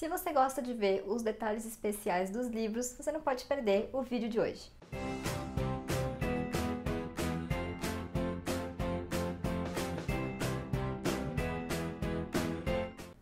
Se você gosta de ver os detalhes especiais dos livros, você não pode perder o vídeo de hoje.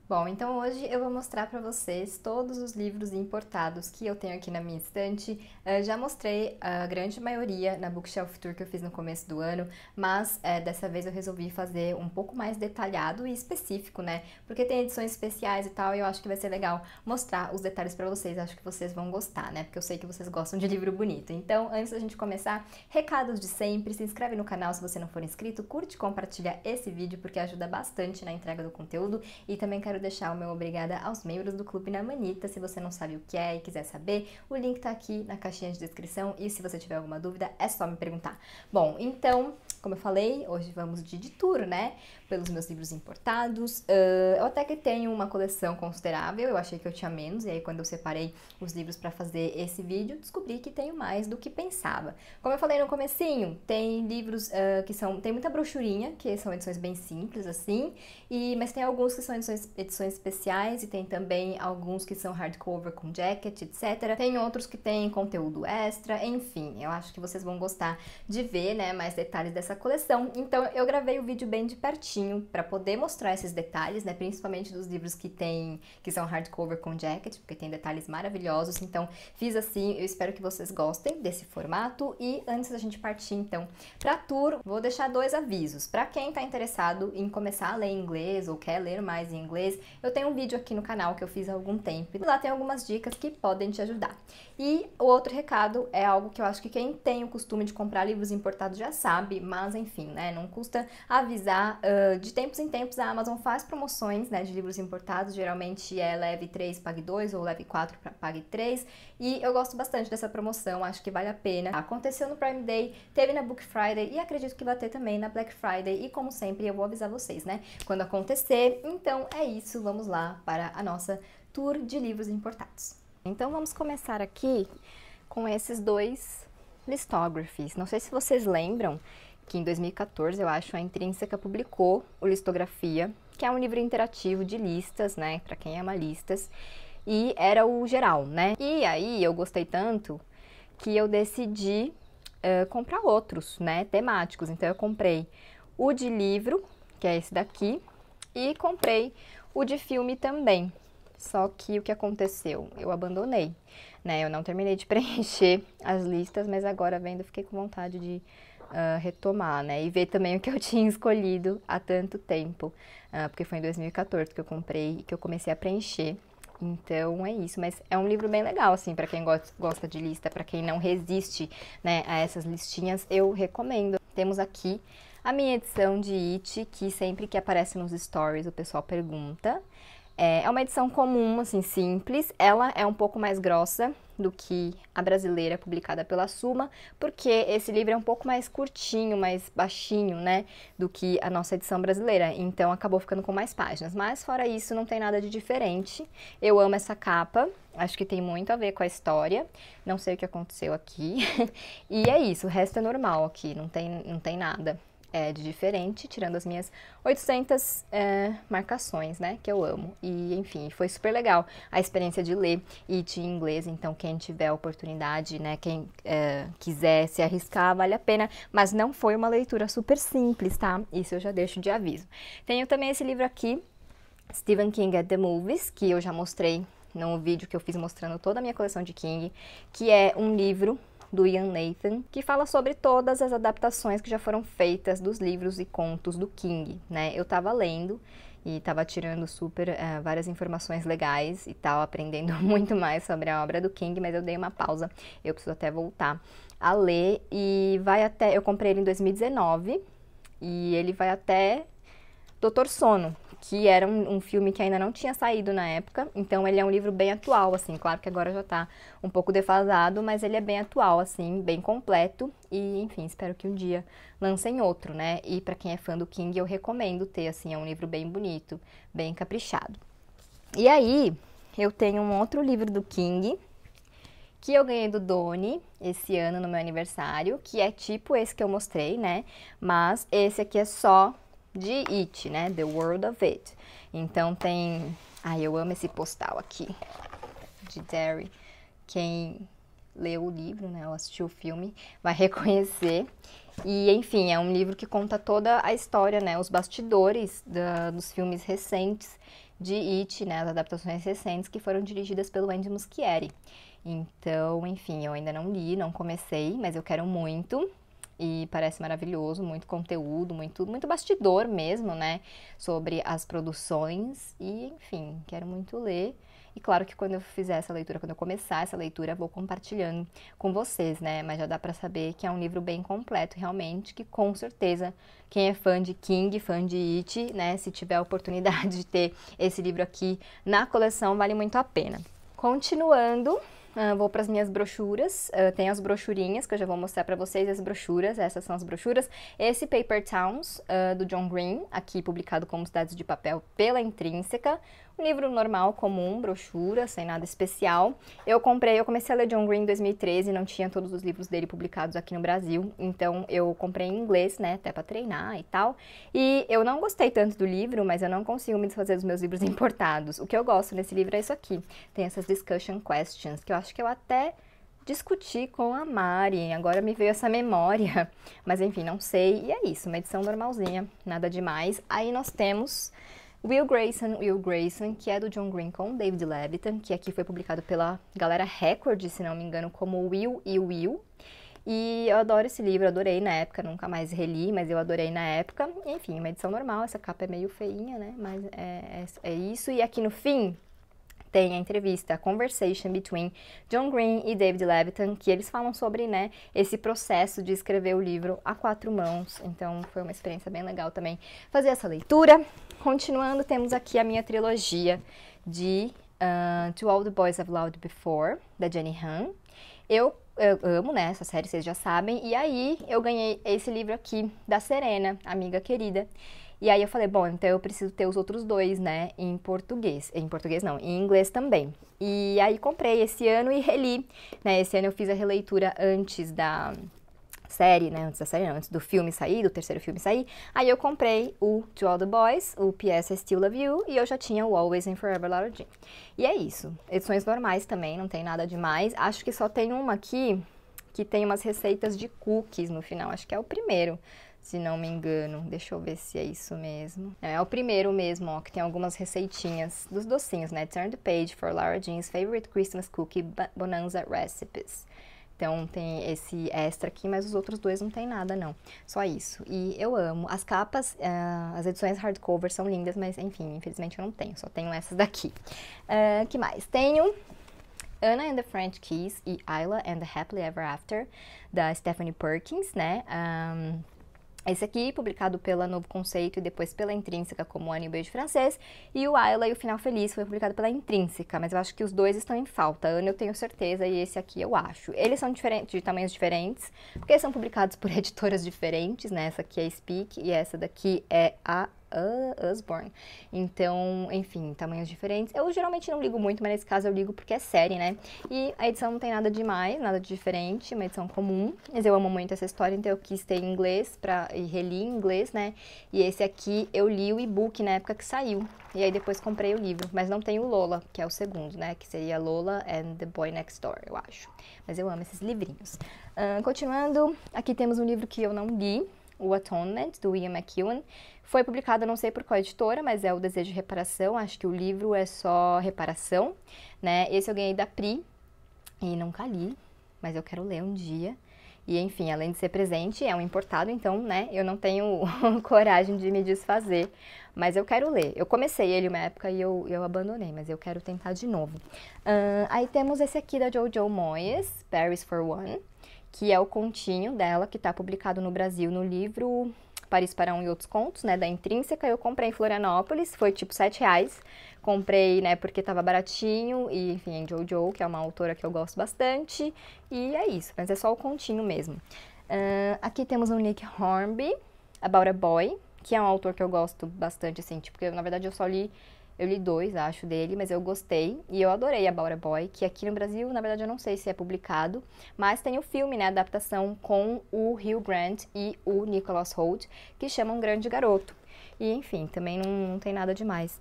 Bom, então hoje eu vou mostrar para vocês todos os livros importados que eu tenho aqui na minha estante. Ah, já mostrei a grande maioria na Bookshelf Tour que eu fiz no começo do ano, mas eh, dessa vez eu resolvi fazer um pouco mais detalhado e específico, né? Porque tem edições especiais e tal, e eu acho que vai ser legal mostrar os detalhes para vocês. Acho que vocês vão gostar, né? Porque eu sei que vocês gostam de livro bonito. Então, antes da gente começar, recados de sempre. Se inscreve no canal se você não for inscrito, curte, e compartilha esse vídeo porque ajuda bastante na entrega do conteúdo e também quero quero deixar o meu obrigada aos membros do Clube na Manita. Se você não sabe o que é e quiser saber, o link tá aqui na caixinha de descrição e se você tiver alguma dúvida, é só me perguntar. Bom, então como eu falei, hoje vamos de, de tour, né? Pelos meus livros importados. Uh, eu até que tenho uma coleção considerável, eu achei que eu tinha menos, e aí quando eu separei os livros para fazer esse vídeo, descobri que tenho mais do que pensava. Como eu falei no comecinho, tem livros uh, que são. tem muita brochurinha, que são edições bem simples, assim, e, mas tem alguns que são edições, edições especiais, e tem também alguns que são hardcover com jacket, etc. Tem outros que têm conteúdo extra, enfim, eu acho que vocês vão gostar de ver, né, mais detalhes dessa coleção, então eu gravei o vídeo bem de pertinho para poder mostrar esses detalhes, né, principalmente dos livros que tem que são hardcover com jacket, porque tem detalhes maravilhosos. Então fiz assim, eu espero que vocês gostem desse formato e antes da gente partir então para tour, vou deixar dois avisos. Para quem está interessado em começar a ler inglês ou quer ler mais em inglês, eu tenho um vídeo aqui no canal que eu fiz há algum tempo e lá tem algumas dicas que podem te ajudar. E o outro recado é algo que eu acho que quem tem o costume de comprar livros importados já sabe, mas mas enfim, né? Não custa avisar. Uh, de tempos em tempos a Amazon faz promoções né, de livros importados, geralmente é leve 3, pague 2 ou leve 4, pague 3. E eu gosto bastante dessa promoção, acho que vale a pena. Aconteceu no Prime Day, teve na Book Friday e acredito que vai ter também na Black Friday. E como sempre, eu vou avisar vocês, né? Quando acontecer. Então é isso, vamos lá para a nossa tour de livros importados. Então vamos começar aqui com esses dois listographies. Não sei se vocês lembram que em 2014, eu acho, a Intrínseca publicou o Listografia, que é um livro interativo de listas, né, para quem ama listas, e era o geral, né? E aí eu gostei tanto que eu decidi uh, comprar outros, né, temáticos. Então eu comprei o de livro, que é esse daqui, e comprei o de filme também. Só que o que aconteceu? Eu abandonei, né? Eu não terminei de preencher as listas, mas agora vendo, fiquei com vontade de uh, retomar, né? E ver também o que eu tinha escolhido há tanto tempo, uh, porque foi em 2014 que eu comprei e que eu comecei a preencher. Então é isso, mas é um livro bem legal assim para quem go gosta de lista, para quem não resiste, né, a essas listinhas, eu recomendo. Temos aqui a minha edição de It, que sempre que aparece nos stories o pessoal pergunta. É, é uma edição comum, assim, simples. Ela é um pouco mais grossa do que a brasileira publicada pela Suma, porque esse livro é um pouco mais curtinho, mais baixinho, né, do que a nossa edição brasileira. Então acabou ficando com mais páginas. Mas fora isso, não tem nada de diferente. Eu amo essa capa. Acho que tem muito a ver com a história. Não sei o que aconteceu aqui. e é isso, o resto é normal aqui, não tem, não tem nada é, de diferente, tirando as minhas 800 é, marcações, né, que eu amo. E, enfim, foi super legal a experiência de ler e de inglês, então quem tiver oportunidade, né, quem é, quiser se arriscar, vale a pena, mas não foi uma leitura super simples, tá? Isso eu já deixo de aviso. Tenho também esse livro aqui, Stephen King at the Movies, que eu já mostrei no vídeo que eu fiz mostrando toda a minha coleção de King, que é um livro do Ian Nathan, que fala sobre todas as adaptações que já foram feitas dos livros e contos do King, né? Eu estava lendo e estava tirando super uh, várias informações legais e tal, aprendendo muito mais sobre a obra do King, mas eu dei uma pausa, eu preciso até voltar a ler e vai até, eu comprei ele em 2019 e ele vai até Doutor Sono, que era um, um, filme que ainda não tinha saído na época, então ele é um livro bem atual, assim, claro que agora já tá um pouco defasado, mas ele é bem atual, assim, bem completo e, enfim, espero que um dia lancem outro, né? E para quem é fã do King, eu recomendo ter, assim, é um livro bem bonito, bem caprichado. E aí, eu tenho um outro livro do King, que eu ganhei do Doni esse ano no meu aniversário, que é tipo esse que eu mostrei, né? Mas esse aqui é só de It, né? The World of It. Então tem. Ai, eu amo esse postal aqui de Derry. Quem leu o livro, né? Ou assistiu o filme, vai reconhecer. E, enfim, é um livro que conta toda a história, né? Os bastidores da, dos filmes recentes de It, né? As adaptações recentes que foram dirigidas pelo Andy Muschietti. Então, enfim, eu ainda não li, não comecei, mas eu quero muito e parece maravilhoso, muito conteúdo, muito, muito bastidor mesmo, né? Sobre as produções e, enfim, quero muito ler. E claro que quando eu fizer essa leitura, quando eu começar essa leitura, vou compartilhando com vocês, né? Mas já dá para saber que é um livro bem completo, realmente, que com certeza quem é fã de King, fã de It, né, se tiver a oportunidade de ter esse livro aqui na coleção, vale muito a pena. Continuando, Uh, vou para as minhas brochuras. Uh, tem as brochurinhas que eu já vou mostrar para vocês, as brochuras, essas são as brochuras. Esse Paper Towns, uh, do John Green, aqui publicado como Cidades de Papel pela Intrínseca livro normal, comum, brochura, sem nada especial. Eu comprei, eu comecei a ler John Green em 2013, não tinha todos os livros dele publicados aqui no Brasil, então eu comprei em inglês, né, até para treinar e tal. E eu não gostei tanto do livro, mas eu não consigo me desfazer dos meus livros importados. O que eu gosto nesse livro é isso aqui. Tem essas discussion questions, que eu acho que eu até discuti com a Mari. Agora me veio essa memória, mas enfim, não sei. E é isso, uma edição normalzinha, nada demais. Aí nós temos Will Grayson, Will Grayson, que é do John Green com David Levitan, que aqui foi publicado pela Galera Record, se não me engano, como Will e Will. E eu adoro esse livro, adorei na época, nunca mais reli, mas eu adorei na época. Enfim, uma edição normal, essa capa é meio feinha, né? Mas é, é, é isso. E aqui no fim, tem a entrevista a Conversation Between John Green e David Levitan, que eles falam sobre né, esse processo de escrever o livro a quatro mãos. Então foi uma experiência bem legal também fazer essa leitura. Continuando, temos aqui a minha trilogia de uh, To All the Boys I've Loved Before, da Jenny Han. Eu eu amo, né, essa série, vocês já sabem. E aí eu ganhei esse livro aqui da Serena, amiga querida. E aí eu falei, bom, então eu preciso ter os outros dois, né, em português. Em português não, em inglês também. E aí comprei esse ano e reli, né? Esse ano eu fiz a releitura antes da série, né, antes da série, não, antes do filme sair, do terceiro filme sair. Aí eu comprei o To All The Boys, o PS I Still Love You e eu já tinha o Always and Forever Lara Jean. E é isso. Edições normais também, não tem nada demais. Acho que só tem uma aqui que tem umas receitas de cookies no final, acho que é o primeiro se não me engano. Deixa eu ver se é isso mesmo. É, é, o primeiro mesmo, ó, que tem algumas receitinhas dos docinhos, né? Turn the page for Lara Jean's favorite Christmas cookie bonanza recipes. Então tem esse extra aqui, mas os outros dois não tem nada não, só isso. E eu amo. As capas, uh, as edições hardcover são lindas, mas enfim, infelizmente eu não tenho, só tenho essas daqui. Uh, que mais? Tenho Anna and the French Keys e Isla and the Happily Ever After, da Stephanie Perkins, né? Um, esse aqui, publicado pela Novo Conceito e depois pela Intrínseca, como Anne e o Beijo Francês. E o Ayla e o Final Feliz foi publicado pela Intrínseca, mas eu acho que os dois estão em falta. Ana eu tenho certeza e esse aqui eu acho. Eles são diferentes, de tamanhos diferentes, porque são publicados por editoras diferentes, né? Essa aqui é Speak e essa daqui é a uh, Usborne. Então, enfim, tamanhos diferentes. Eu geralmente não ligo muito, mas nesse caso eu ligo porque é série, né? E a edição não tem nada demais, nada de diferente, uma edição comum. Mas eu amo muito essa história, então eu quis ter em inglês pra, e reli em inglês, né? E esse aqui eu li o e-book na época que saiu. E aí depois comprei o livro. Mas não tem o Lola, que é o segundo, né? Que seria Lola and the Boy Next Door, eu acho. Mas eu amo esses livrinhos. Uh, continuando, aqui temos um livro que eu não li, o Atonement, do Ian McEwan. Foi publicado, não sei por qual editora, mas é o Desejo de Reparação. Acho que o livro é só Reparação, né? Esse eu ganhei da Pri e nunca li, mas eu quero ler um dia. E enfim, além de ser presente, é um importado, então, né, eu não tenho coragem de me desfazer, mas eu quero ler. Eu comecei ele uma época e eu, eu abandonei, mas eu quero tentar de novo. Uh, aí temos esse aqui da Jojo Moyes, Paris for One que é o continho dela, que está publicado no Brasil no livro Paris para um e outros contos, né, da Intrínseca. Eu comprei em Florianópolis, foi tipo sete reais. Comprei, né, porque estava baratinho e, enfim, em Jojo, que é uma autora que eu gosto bastante. E é isso, mas é só o continho mesmo. Uh, aqui temos o Nick Hornby, About a Boy, que é um autor que eu gosto bastante, assim, tipo, porque na verdade eu só li eu li dois, acho, dele, mas eu gostei e eu adorei a Baura Boy, que aqui no Brasil, na verdade, eu não sei se é publicado, mas tem o filme, né, adaptação com o Hugh Grant e o Nicholas Holt, que chama Um Grande Garoto. E, enfim, também não, não tem nada demais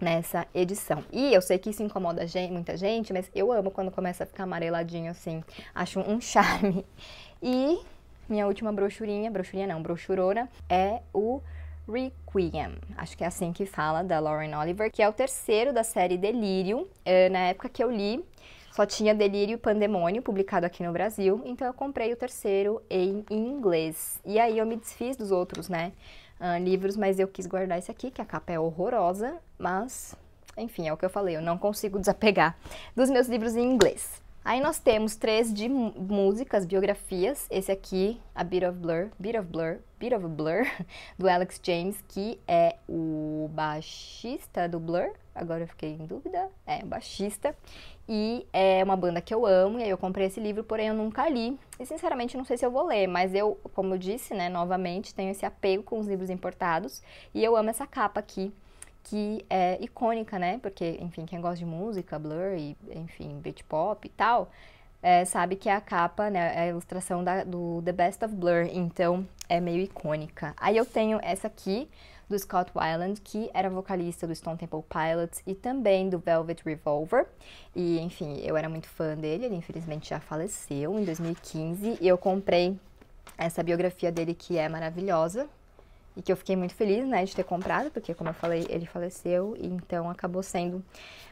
nessa edição. E eu sei que isso incomoda gente, muita gente, mas eu amo quando começa a ficar amareladinho assim. Acho um charme. E minha última brochurinha, brochurinha não, brochurona, é o Requiem, acho que é assim que fala, da Lauren Oliver, que é o terceiro da série Delírio. Eh, na época que eu li, só tinha Delírio e Pandemônio publicado aqui no Brasil, então eu comprei o terceiro em inglês. E aí eu me desfiz dos outros, né? Uh, livros, mas eu quis guardar esse aqui, que a capa é horrorosa, mas enfim, é o que eu falei, eu não consigo desapegar dos meus livros em inglês. Aí nós temos três de músicas, biografias. Esse aqui, A Bit of Blur, Bit of Blur, Bit of Blur, do Alex James, que é o baixista do Blur. Agora eu fiquei em dúvida. É, o baixista. E é uma banda que eu amo, e aí eu comprei esse livro, porém eu nunca li. E sinceramente não sei se eu vou ler, mas eu, como eu disse, né, novamente, tenho esse apego com os livros importados. E eu amo essa capa aqui que é icônica, né? Porque, enfim, quem gosta de música, Blur e, enfim, Britpop e tal, é, sabe que é a capa, né, é a ilustração da, do The Best of Blur, então é meio icônica. Aí eu tenho essa aqui, do Scott Weiland, que era vocalista do Stone Temple Pilots e também do Velvet Revolver. E, enfim, eu era muito fã dele, ele infelizmente já faleceu em 2015, e eu comprei essa biografia dele que é maravilhosa, e que eu fiquei muito feliz, né, de ter comprado, porque como eu falei, ele faleceu, então acabou sendo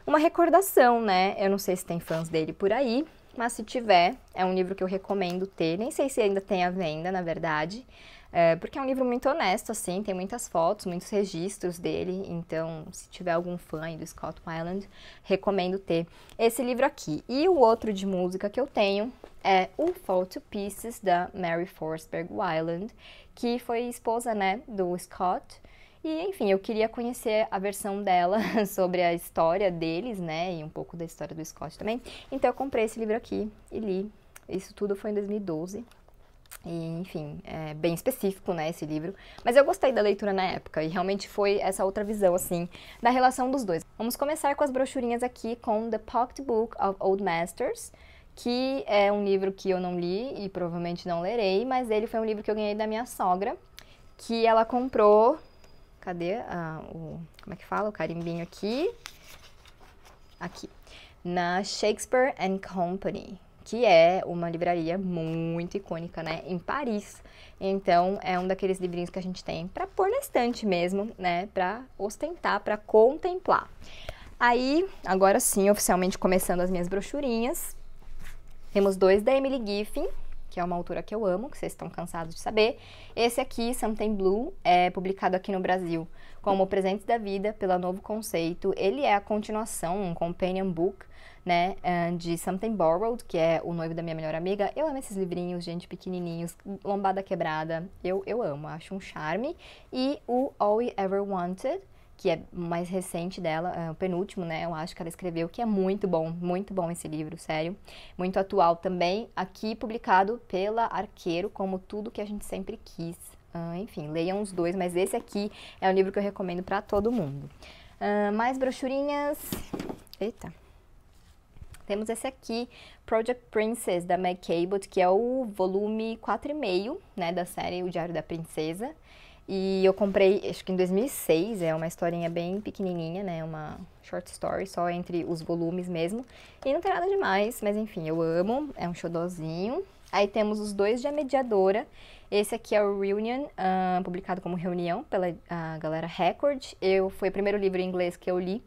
uma recordação, né? Eu não sei se tem fãs dele por aí, mas se tiver, é um livro que eu recomendo ter. Nem sei se ainda tem à venda, na verdade, é, porque é um livro muito honesto, assim, tem muitas fotos, muitos registros dele, então se tiver algum fã aí do Scott Weiland, recomendo ter esse livro aqui. E o outro de música que eu tenho é o Fall to Pieces, da Mary Forsberg Weiland, que foi esposa, né, do Scott, e enfim, eu queria conhecer a versão dela sobre a história deles, né, e um pouco da história do Scott também, então eu comprei esse livro aqui e li, isso tudo foi em 2012, e, enfim, é bem específico, né, esse livro. Mas eu gostei da leitura na época e realmente foi essa outra visão, assim, da relação dos dois. Vamos começar com as brochurinhas aqui com The Pocket Book of Old Masters, que é um livro que eu não li e provavelmente não lerei, mas ele foi um livro que eu ganhei da minha sogra, que ela comprou. Cadê o. Como é que fala? O carimbinho aqui. Aqui. Na Shakespeare and Company, que é uma livraria muito icônica, né, em Paris. Então, é um daqueles livrinhos que a gente tem para pôr na estante mesmo, né, para ostentar, para contemplar. Aí, agora sim, oficialmente começando as minhas brochurinhas. Temos dois da Emily Giffin, que é uma autora que eu amo, que vocês estão cansados de saber. Esse aqui, Something Blue, é publicado aqui no Brasil como Presente da Vida, pela Novo Conceito. Ele é a continuação, um companion book né, de Something Borrowed, que é o noivo da minha melhor amiga. Eu amo esses livrinhos, gente, pequenininhos, lombada quebrada. Eu, eu amo, acho um charme. E o All We Ever Wanted, que é mais recente dela, é o penúltimo, né? Eu acho que ela escreveu, que é muito bom, muito bom esse livro, sério. Muito atual também, aqui publicado pela Arqueiro, como tudo que a gente sempre quis. Uh, enfim, leiam os dois, mas esse aqui é um livro que eu recomendo para todo mundo. Uh, mais brochurinhas. Eita! Temos esse aqui, Project Princess, da Meg Cabot, que é o volume 4,5, né, da série O Diário da Princesa. E eu comprei, acho que em 2006, é uma historinha bem pequenininha, né, uma short story, só entre os volumes mesmo. E não tem nada demais, mas enfim, eu amo, é um xodozinho. Aí temos os dois de A Mediadora, esse aqui é o Reunion, uh, publicado como Reunião pela uh, galera Record. Eu, foi o primeiro livro em inglês que eu li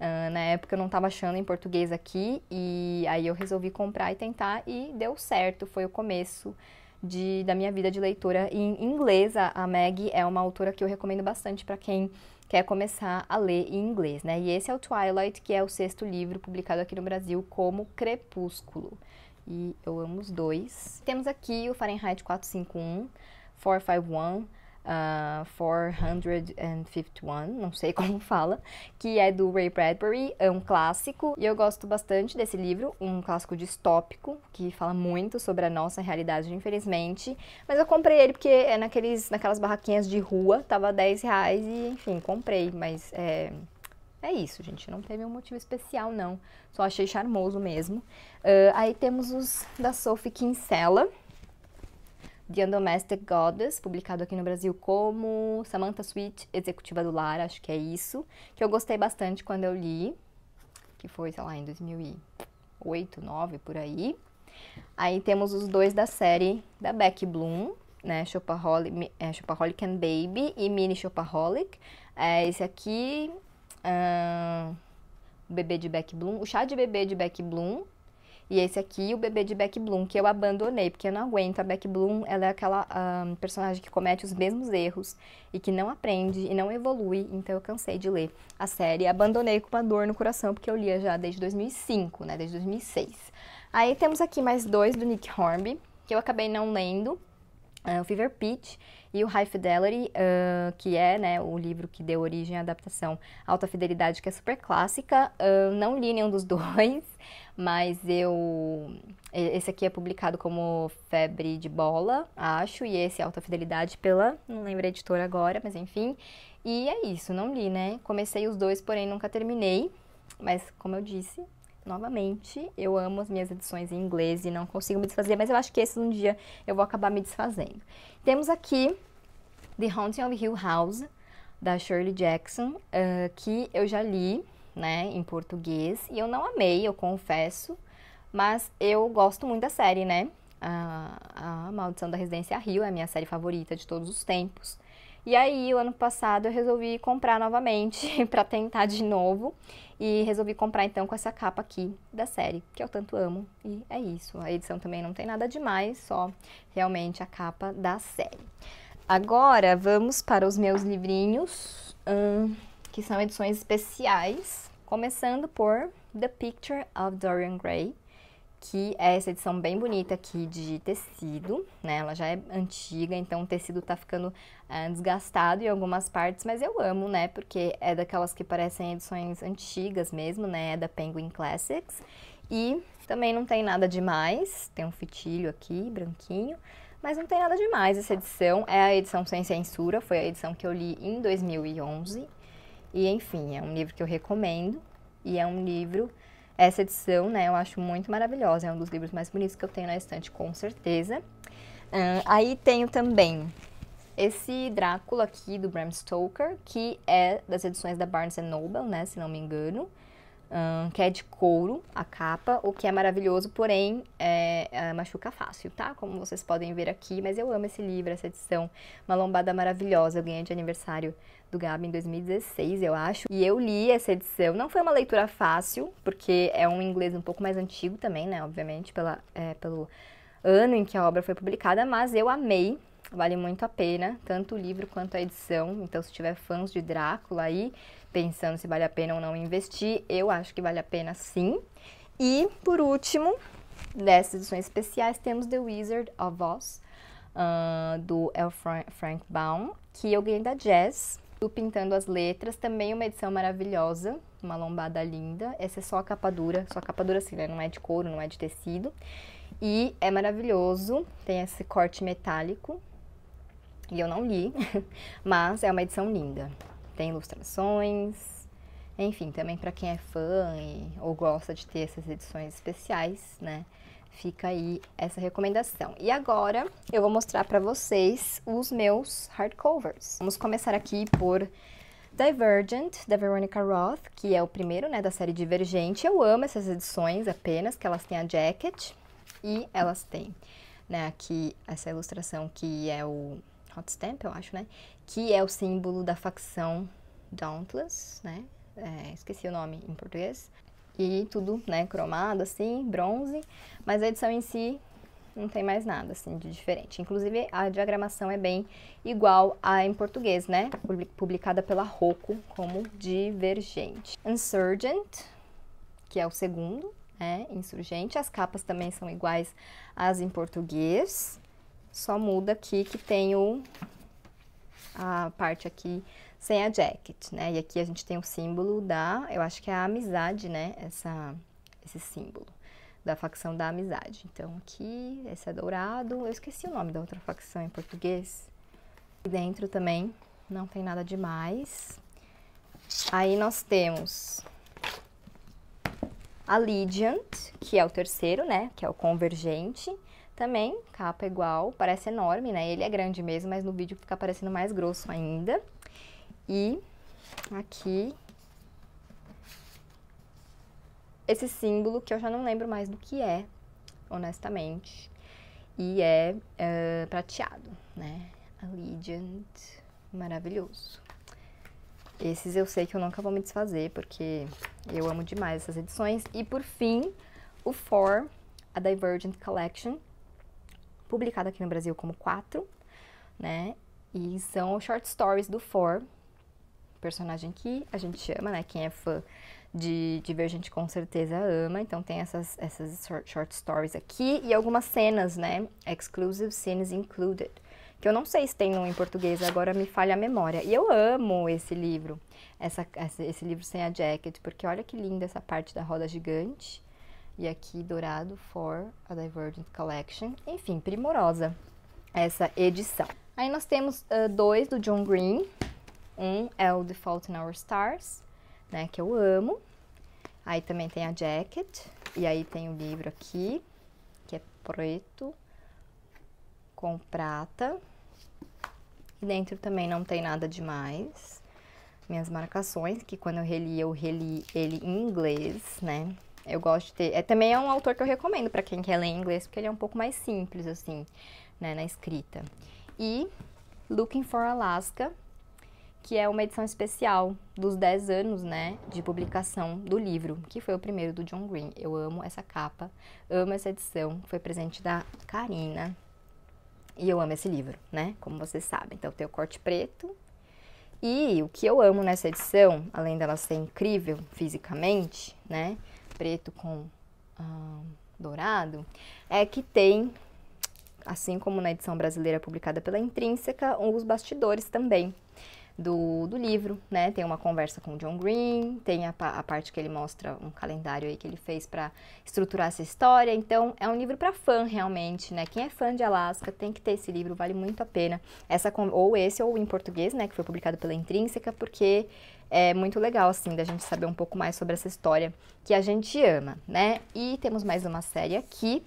Uh, na época eu não estava achando em português aqui e aí eu resolvi comprar e tentar e deu certo, foi o começo de, da minha vida de leitora em inglês. A Meg é uma autora que eu recomendo bastante para quem quer começar a ler em inglês, né? E esse é o Twilight, que é o sexto livro publicado aqui no Brasil como Crepúsculo. E eu amo os dois. Temos aqui o Fahrenheit 451, 451 uh, ah, 451, não sei como fala, que é do Ray Bradbury, é um clássico e eu gosto bastante desse livro, um clássico distópico que fala muito sobre a nossa realidade, infelizmente. Mas eu comprei ele porque é naqueles, naquelas barraquinhas de rua, tava 10 reais e enfim, comprei, mas é. É isso, gente. Não teve um motivo especial, não. Só achei charmoso mesmo. Uh, aí temos os da Sophie Kinsella, The Undomestic Goddess, publicado aqui no Brasil como Samantha Sweet, executiva do lar, acho que é isso, que eu gostei bastante quando eu li, que foi, sei lá, em 2008, 2009, por aí. Aí temos os dois da série da Beck Bloom, né, Shopaholic, é, Shopaholic and Baby e Mini Shopaholic. É, esse aqui, uh, o bebê de Beck Bloom, o chá de bebê de Beck Bloom, e esse aqui, o bebê de Beck Bloom, que eu abandonei, porque eu não aguento. A Beck Bloom, ela é aquela um, ah, personagem que comete os mesmos erros e que não aprende e não evolui, então eu cansei de ler a série. Abandonei com uma dor no coração, porque eu lia já desde 2005, né, desde 2006. Aí temos aqui mais dois do Nick Hornby, que eu acabei não lendo, ah, o Fever Pitch e o High Fidelity, uh, que é né, o livro que deu origem à adaptação Alta Fidelidade, que é super clássica. Uh, não li nenhum dos dois, mas eu. Esse aqui é publicado como Febre de Bola, acho, e esse Alta Fidelidade pela. Não lembro a editora agora, mas enfim. E é isso, não li, né? Comecei os dois, porém nunca terminei. Mas, como eu disse, novamente, eu amo as minhas edições em inglês e não consigo me desfazer, mas eu acho que esse um dia eu vou acabar me desfazendo. Temos aqui The Haunting of Hill House, da Shirley Jackson, uh, que eu já li, né, em português, e eu não amei, eu confesso, mas eu gosto muito da série, né? A, a Maldição da Residência Rio é a minha série favorita de todos os tempos. E aí, o ano passado, eu resolvi comprar novamente para tentar de novo. E resolvi comprar então com essa capa aqui da série, que eu tanto amo. E é isso. A edição também não tem nada demais, só realmente a capa da série. Agora vamos para os meus livrinhos, hum, que são edições especiais. Começando por The Picture of Dorian Gray, que é essa edição bem bonita aqui de tecido, né? Ela já é antiga, então o tecido tá ficando eh, desgastado em algumas partes, mas eu amo, né? Porque é daquelas que parecem edições antigas mesmo, né? É da Penguin Classics. E também não tem nada demais, tem um fitilho aqui, branquinho, mas não tem nada demais essa edição. É a edição sem censura, foi a edição que eu li em 2011. E enfim, é um livro que eu recomendo e é um livro essa edição, né, eu acho muito maravilhosa, é um dos livros mais bonitos que eu tenho na estante, com certeza. Uh, aí tenho também esse Drácula aqui do Bram Stoker, que é das edições da Barnes Noble, né, se não me engano um, que é de couro, a capa, o que é maravilhoso, porém é, é, machuca fácil, tá? Como vocês podem ver aqui, mas eu amo esse livro, essa edição, uma lombada maravilhosa, eu ganhei de aniversário do Gabi em 2016, eu acho, e eu li essa edição, não foi uma leitura fácil, porque é um inglês um pouco mais antigo também, né, obviamente, pela, é, pelo ano em que a obra foi publicada, mas eu amei, Vale muito a pena, tanto o livro quanto a edição. Então, se tiver fãs de Drácula aí, pensando se vale a pena ou não investir, eu acho que vale a pena sim. E, por último, dessas edições especiais, temos The Wizard of Oz, uh, do L. Frank Baum, que eu ganhei da Jazz, do Pintando as Letras, também uma edição maravilhosa, uma lombada linda. Essa é só a capa dura, só a capa dura assim, né? Não é de couro, não é de tecido. E é maravilhoso, tem esse corte metálico, e eu não li, mas é uma edição linda. Tem ilustrações, enfim, também para quem é fã e, ou gosta de ter essas edições especiais, né? Fica aí essa recomendação. E agora eu vou mostrar para vocês os meus hardcovers. Vamos começar aqui por Divergent, da Veronica Roth, que é o primeiro né, da série Divergente. Eu amo essas edições apenas, que elas têm a jacket e elas têm né, aqui essa ilustração que é o Hot Stamp, eu acho, né? Que é o símbolo da facção Dauntless, né? É, esqueci o nome em português. E tudo, né, cromado, assim, bronze. Mas a edição em si não tem mais nada, assim, de diferente. Inclusive, a diagramação é bem igual a em português, né? Publicada pela Rocco como Divergente. Insurgent, que é o segundo, né? Insurgente. As capas também são iguais às em português. Só muda aqui que tem o, a parte aqui sem a jacket, né? E aqui a gente tem o símbolo da, eu acho que é a amizade, né? Essa, esse símbolo da facção da amizade. Então, aqui, esse é dourado. Eu esqueci o nome da outra facção em português. E dentro também não tem nada demais. Aí nós temos a Allegiant, que é o terceiro, né? Que é o convergente. Também, capa igual, parece enorme, né? Ele é grande mesmo, mas no vídeo fica parecendo mais grosso ainda. E aqui esse símbolo que eu já não lembro mais do que é, honestamente. E é uh, prateado, né? Allegiant, maravilhoso. Esses eu sei que eu nunca vou me desfazer, porque eu amo demais essas edições. E por fim, o For, a Divergent Collection, publicado aqui no Brasil como quatro, né? E são short stories do Four, personagem que a gente ama, né? Quem é fã de Divergente com certeza ama. Então tem essas, essas short stories aqui e algumas cenas, né? Exclusive scenes included. Que eu não sei se tem um em português, agora me falha a memória. E eu amo esse livro, essa, esse livro sem a jacket, porque olha que linda essa parte da roda gigante. E aqui, dourado, for a Divergent Collection. Enfim, primorosa essa edição. Aí nós temos uh, dois do John Green. Um é o The Fault in Our Stars, né, que eu amo. Aí também tem a jacket. E aí tem o livro aqui, que é preto com prata. E dentro também não tem nada demais. Minhas marcações, que quando eu reli, eu reli ele em inglês, né? Eu gosto de ter. É, também é um autor que eu recomendo para quem quer ler inglês, porque ele é um pouco mais simples, assim, né, na escrita. E Looking for Alaska, que é uma edição especial dos 10 anos, né, de publicação do livro, que foi o primeiro do John Green. Eu amo essa capa, amo essa edição, foi presente da Karina. E eu amo esse livro, né? Como vocês sabem. Então tem o corte preto. E o que eu amo nessa edição, além dela ser incrível fisicamente, né? preto com ah, dourado, é que tem, assim como na edição brasileira publicada pela Intrínseca, os bastidores também do, do livro, né? Tem uma conversa com o John Green, tem a, a parte que ele mostra um calendário aí que ele fez para estruturar essa história. Então, é um livro para fã realmente, né? Quem é fã de Alaska tem que ter esse livro, vale muito a pena. Essa ou esse ou em português, né, que foi publicado pela Intrínseca, porque é muito legal, assim, da gente saber um pouco mais sobre essa história que a gente ama, né? E temos mais uma série aqui,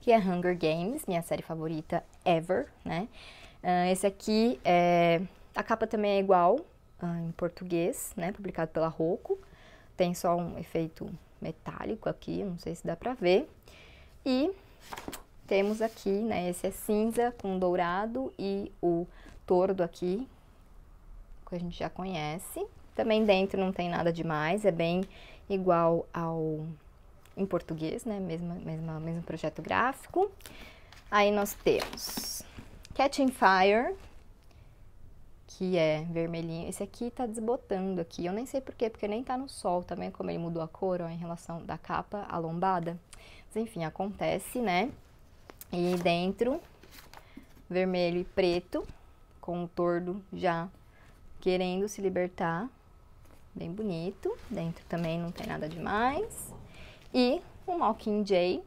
que é Hunger Games, minha série favorita ever, né? Uh, esse aqui é a capa também é igual ah, em português, né? Publicado pela Rocco. Tem só um efeito metálico aqui, não sei se dá pra ver. E temos aqui, né? Esse é cinza com dourado e o tordo aqui, que a gente já conhece. Também dentro não tem nada demais, é bem igual ao em português, né? Mesma, mesma, mesmo projeto gráfico. Aí nós temos Catching Fire, que é vermelhinho. Esse aqui tá desbotando aqui. Eu nem sei porquê, porque nem tá no sol também, como ele mudou a cor, ó, em relação da capa, a lombada. Mas, enfim, acontece, né? E dentro, vermelho e preto, com o tordo já querendo se libertar. Bem bonito. Dentro também não tem nada demais. E o um Mockingjay,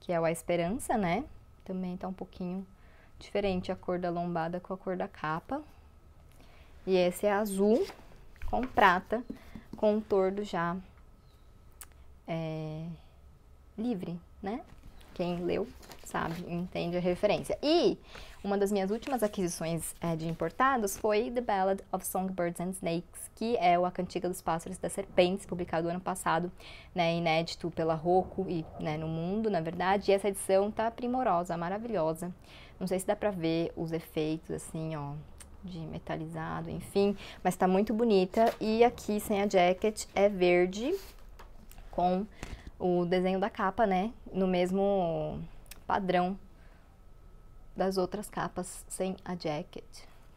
que é o A Esperança, né? Também tá um pouquinho diferente a cor da lombada com a cor da capa, e esse é azul com prata, com um tordo já é, livre, né? Quem leu sabe, entende a referência. E uma das minhas últimas aquisições é, de importados foi The Ballad of Songbirds and Snakes, que é a cantiga dos pássaros e das serpentes, publicado ano passado, né, inédito pela Roku e né, no mundo, na verdade. E essa edição tá primorosa, maravilhosa. Não sei se dá pra ver os efeitos, assim, ó, de metalizado, enfim, mas tá muito bonita. E aqui, sem a jacket, é verde com o desenho da capa, né? No mesmo padrão das outras capas sem a jacket.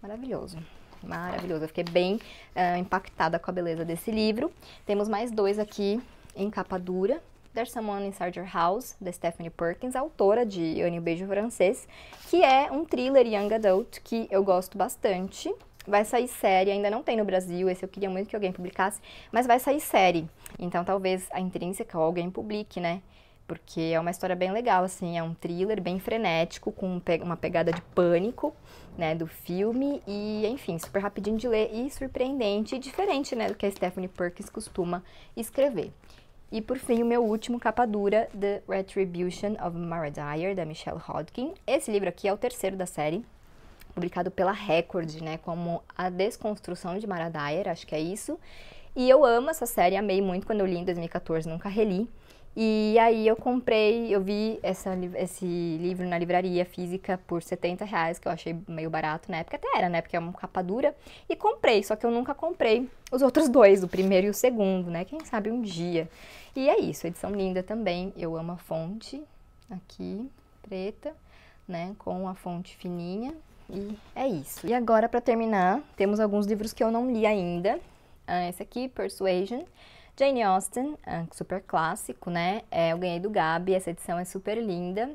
Maravilhoso. Maravilhoso. Eu fiquei bem uh, impactada com a beleza desse livro. Temos mais dois aqui em capa dura, There's Someone Inside Your House, da Stephanie Perkins, autora de Annie o Beijo Francês, que é um thriller young adult que eu gosto bastante. Vai sair série, ainda não tem no Brasil, esse eu queria muito que alguém publicasse, mas vai sair série. Então talvez a intrínseca ou alguém publique, né? Porque é uma história bem legal, assim, é um thriller bem frenético, com uma pegada de pânico, né, do filme. E, enfim, super rapidinho de ler e surpreendente e diferente, né, do que a Stephanie Perkins costuma escrever. E por fim, o meu último capa dura, The Retribution of Mara Dyer, da Michelle Hodgkin. Esse livro aqui é o terceiro da série, publicado pela Record, né, como A Desconstrução de Mara Dyer, acho que é isso. E eu amo essa série, amei muito quando eu li em 2014, nunca reli. E aí eu comprei, eu vi essa, esse livro na livraria física por 70 reais, que eu achei meio barato na época, até era, né? Porque é uma capa dura. E comprei, só que eu nunca comprei os outros dois, o primeiro e o segundo, né? Quem sabe um dia. E é isso, edição linda também. Eu amo a fonte aqui, preta, né? Com a fonte fininha. E é isso. E agora, para terminar, temos alguns livros que eu não li ainda. Ah, esse aqui, Persuasion Jane Austen, ah, super clássico, né? É, eu ganhei do Gabi, essa edição é super linda.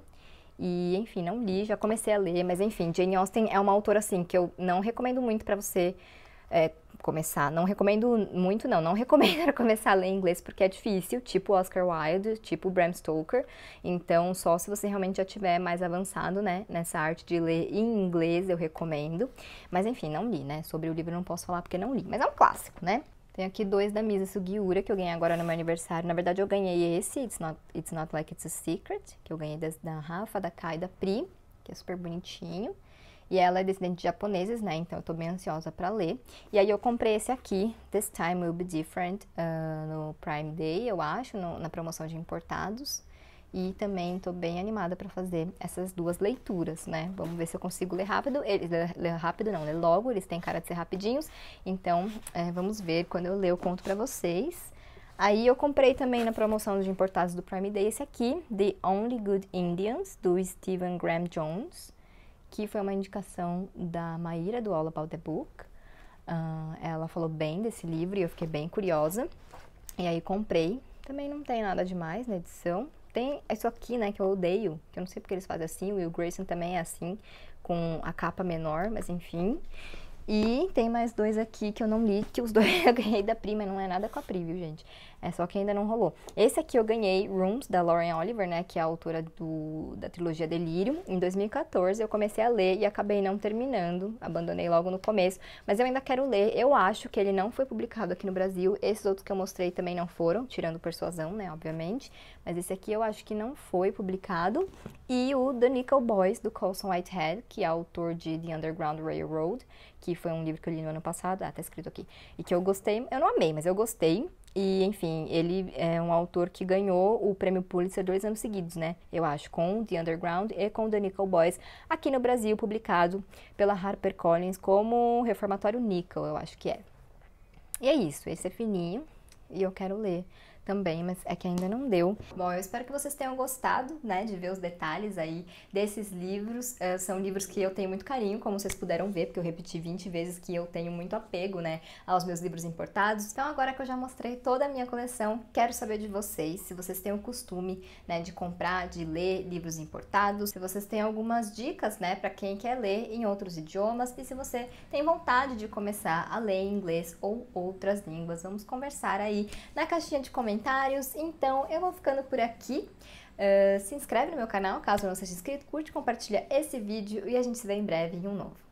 E, enfim, não li, já comecei a ler, mas enfim, Jane Austen é uma autora assim que eu não recomendo muito para você é, começar. Não recomendo muito, não. Não recomendo começar a ler inglês porque é difícil, tipo Oscar Wilde, tipo Bram Stoker. Então, só se você realmente já tiver mais avançado, né, nessa arte de ler em inglês, eu recomendo. Mas enfim, não li, né? Sobre o livro não posso falar porque não li, mas é um clássico, né? Tem aqui dois da Misa Sugiura, que eu ganhei agora no meu aniversário. Na verdade, eu ganhei esse, It's Not, It's Not Like It's a Secret, que eu ganhei das, da Rafa, da Kai, da Pri, que é super bonitinho. E ela é descendente de japoneses, né? Então eu tô bem ansiosa para ler. E aí eu comprei esse aqui, This Time Will Be Different, uh, no Prime Day, eu acho, no, na promoção de importados. E também estou bem animada para fazer essas duas leituras, né? Vamos ver se eu consigo ler rápido. Eles ler rápido não, ler logo, eles têm cara de ser rapidinhos. Então, é, vamos ver quando eu ler eu conto para vocês. Aí eu comprei também na promoção de importados do Prime Day esse aqui, The Only Good Indians, do Stephen Graham Jones, que foi uma indicação da Maíra do All About the Book. Uh, ela falou bem desse livro e eu fiquei bem curiosa. E aí comprei. Também não tem nada demais na edição, tem isso aqui, né, que eu odeio, que eu não sei porque eles fazem assim, o Will Grayson também é assim, com a capa menor, mas enfim. E tem mais dois aqui que eu não li, que os dois eu ganhei é da prima não é nada com a Pri, viu, gente? É só que ainda não rolou. Esse aqui eu ganhei, Rooms, da Lauren Oliver, né? Que é a autora do, da trilogia Delirium. Em 2014 eu comecei a ler e acabei não terminando. Abandonei logo no começo. Mas eu ainda quero ler. Eu acho que ele não foi publicado aqui no Brasil. Esses outros que eu mostrei também não foram, tirando Persuasão, né? Obviamente. Mas esse aqui eu acho que não foi publicado. E o The Nickel Boys, do Colson Whitehead, que é autor de The Underground Railroad, que foi um livro que eu li no ano passado. Ah, tá escrito aqui. E que eu gostei. Eu não amei, mas eu gostei. E, enfim, ele é um autor que ganhou o prêmio Pulitzer dois anos seguidos, né? Eu acho, com The Underground e com The Nickel Boys, aqui no Brasil, publicado pela HarperCollins como Reformatório Nickel, eu acho que é. E é isso, esse é fininho e eu quero ler também, mas é que ainda não deu. Bom, eu espero que vocês tenham gostado, né, de ver os detalhes aí desses livros. Uh, são livros que eu tenho muito carinho, como vocês puderam ver, porque eu repeti 20 vezes que eu tenho muito apego, né, aos meus livros importados. Então, agora que eu já mostrei toda a minha coleção, quero saber de vocês se vocês têm o costume, né, de comprar, de ler livros importados, se vocês têm algumas dicas, né, para quem quer ler em outros idiomas e se você tem vontade de começar a ler inglês ou outras línguas. Vamos conversar aí na caixinha de comentários comentários. Então eu vou ficando por aqui. Uh, se inscreve no meu canal caso não seja inscrito, curte, compartilha esse vídeo e a gente se vê em breve em um novo.